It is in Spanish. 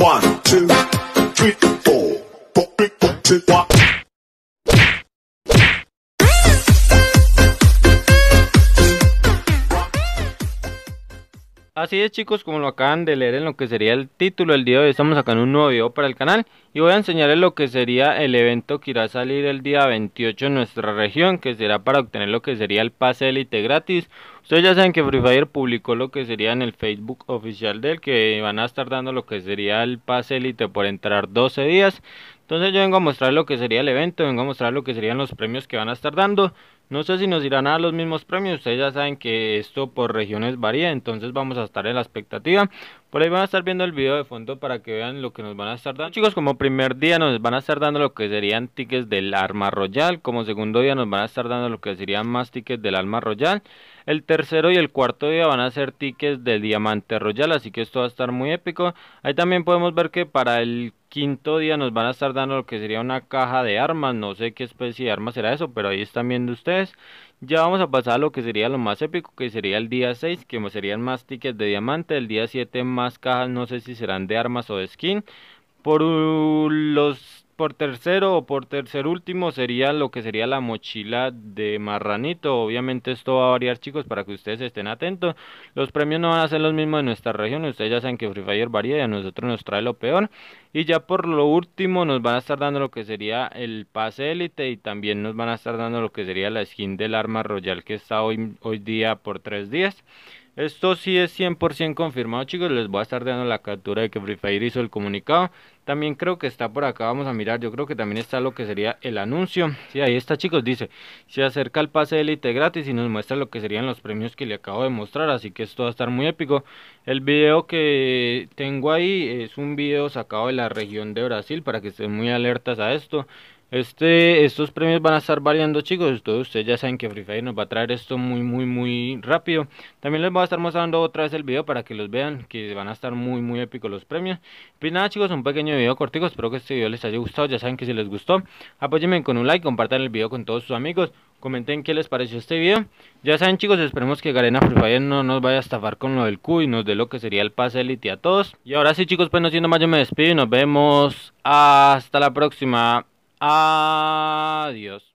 One, two, three, four, four, three, four, two, one. Así es chicos, como lo acaban de leer en lo que sería el título del día de hoy, estamos en un nuevo video para el canal y voy a enseñarles lo que sería el evento que irá a salir el día 28 en nuestra región, que será para obtener lo que sería el pase élite gratis. Ustedes ya saben que Free Fire publicó lo que sería en el Facebook oficial del que van a estar dando lo que sería el pase élite por entrar 12 días. Entonces yo vengo a mostrar lo que sería el evento, vengo a mostrar lo que serían los premios que van a estar dando. No sé si nos irán a los mismos premios, ustedes ya saben que esto por regiones varía, entonces vamos a estar en la expectativa. Por ahí van a estar viendo el video de fondo para que vean lo que nos van a estar dando. Chicos, como primer día nos van a estar dando lo que serían tickets del Arma Royal, como segundo día nos van a estar dando lo que serían más tickets del Arma Royal. El tercero y el cuarto día van a ser tickets del Diamante Royal, así que esto va a estar muy épico. Ahí también podemos ver que para el quinto día nos van a estar dando lo que sería una caja de armas. No sé qué especie de armas será eso, pero ahí están viendo ustedes. Ya vamos a pasar a lo que sería lo más épico, que sería el día 6, que serían más tickets de diamante. El día 7 más cajas, no sé si serán de armas o de skin. Por los por tercero o por tercer último sería lo que sería la mochila de marranito. Obviamente esto va a variar chicos para que ustedes estén atentos. Los premios no van a ser los mismos en nuestra región. Ustedes ya saben que Free Fire varía y a nosotros nos trae lo peor. Y ya por lo último nos van a estar dando lo que sería el pase élite y también nos van a estar dando lo que sería la skin del arma royal que está hoy, hoy día por tres días. Esto sí es 100% confirmado, chicos. Les voy a estar dando la captura de que Free Fire hizo el comunicado. También creo que está por acá, vamos a mirar. Yo creo que también está lo que sería el anuncio. Sí, ahí está, chicos. Dice, se acerca el pase élite gratis y nos muestra lo que serían los premios que le acabo de mostrar. Así que esto va a estar muy épico. El video que tengo ahí es un video sacado de la región de Brasil para que estén muy alertas a esto. Este, estos premios van a estar variando, chicos. Todos ustedes ya saben que Free Fire nos va a traer esto muy, muy, muy rápido. También les voy a estar mostrando otra vez el video para que los vean, que van a estar muy, muy épicos los premios. Pues nada, chicos, un pequeño video cortico. Espero que este video les haya gustado. Ya saben que si les gustó, apóyenme con un like, compartan el video con todos sus amigos. Comenten qué les pareció este video. Ya saben, chicos, esperemos que Garena Free Fire no nos vaya a estafar con lo del Q y nos dé lo que sería el pase elite a todos. Y ahora sí, chicos, pues no siendo más, yo me despido y nos vemos. Hasta la próxima. Adiós.